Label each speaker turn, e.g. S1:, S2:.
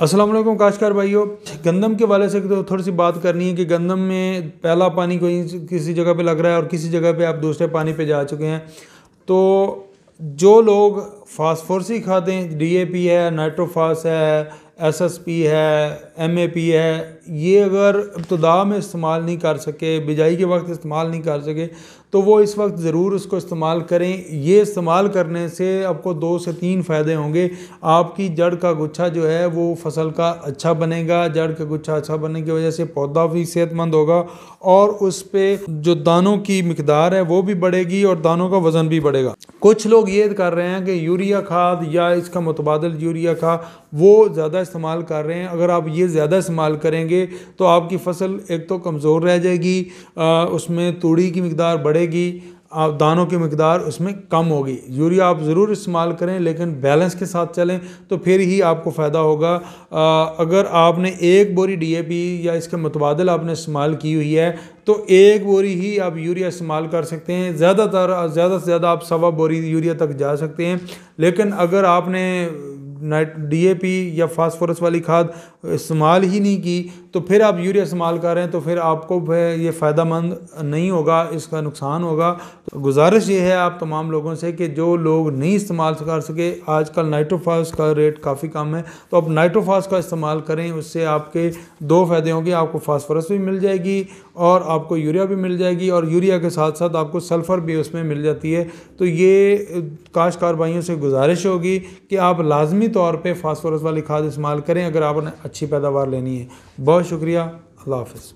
S1: असलम काशकार भाइयों गंदम के वाले से तो थोड़ी सी बात करनी है कि गंदम में पहला पानी कोई किसी जगह पे लग रहा है और किसी जगह पे आप दूसरे पानी पे जा चुके हैं तो जो लोग फास्फोरसी खाते हैं डी ए पी है नाइट्रोफास है एसएसपी है एमएपी है ये अगर इब्तदा में इस्तेमाल नहीं कर सके बिजाई के वक्त इस्तेमाल नहीं कर सके तो वो इस वक्त ज़रूर उसको इस्तेमाल करें ये इस्तेमाल करने से आपको दो से तीन फ़ायदे होंगे आपकी जड़ का गुच्छा जो है वो फसल का अच्छा बनेगा जड़ का गुच्छा अच्छा बनने की वजह से पौधा भी सेहतमंद होगा और उस पर जो दानों की मकदार है वो भी बढ़ेगी और दानों का वज़न भी बढ़ेगा कुछ लोग ये कर रहे हैं कि यूरिया खाद या इसका मुतबादल यूरिया खाद वो ज़्यादा इस्तेमाल कर रहे हैं अगर आप ये ज़्यादा इस्तेमाल करेंगे तो आपकी फसल एक तो कमज़ोर रह जाएगी आ, उसमें तूड़ी की मकदार बढ़ेगी आप दानों की मकदार उसमें कम होगी यूरिया आप ज़रूर इस्तेमाल करें लेकिन बैलेंस के साथ चलें तो फिर ही आपको फ़ायदा होगा अगर आपने एक बोरी डीएपी या इसके मुतबादल आपने इस्तेमाल की हुई है तो एक बोरी ही आप यूरिया इस्तेमाल कर सकते हैं ज़्यादातर ज़्यादा से ज़्यादा आप सवा बोरी यूरिया तक जा सकते हैं लेकिन अगर आपने नाइट डी या फास्फोरस वाली खाद इस्तेमाल ही नहीं की तो फिर आप यूरिया इस्तेमाल कर रहे हैं तो फिर आपको ये फ़ायदा मंद नहीं होगा इसका नुकसान होगा तो गुजारिश ये है आप तमाम लोगों से कि जो लोग नहीं इस्तेमाल कर सके आजकल नाइट्रोफास का रेट काफ़ी कम है तो आप नाइट्रोफास का इस्तेमाल करें उससे आपके दो फ़ायदे होंगे आपको फास्फोरस भी मिल जाएगी और आपको यूरिया भी मिल जाएगी और यूरिया के साथ साथ आपको सल्फ़र भी उसमें मिल जाती है तो ये काश कार्रवाइयों से गुजारिश होगी कि आप लाजमी तौर पे फास्फोरस वाली खाद इस्तेमाल करें अगर आपने अच्छी पैदावार लेनी है बहुत शुक्रिया अल्लाह हाफ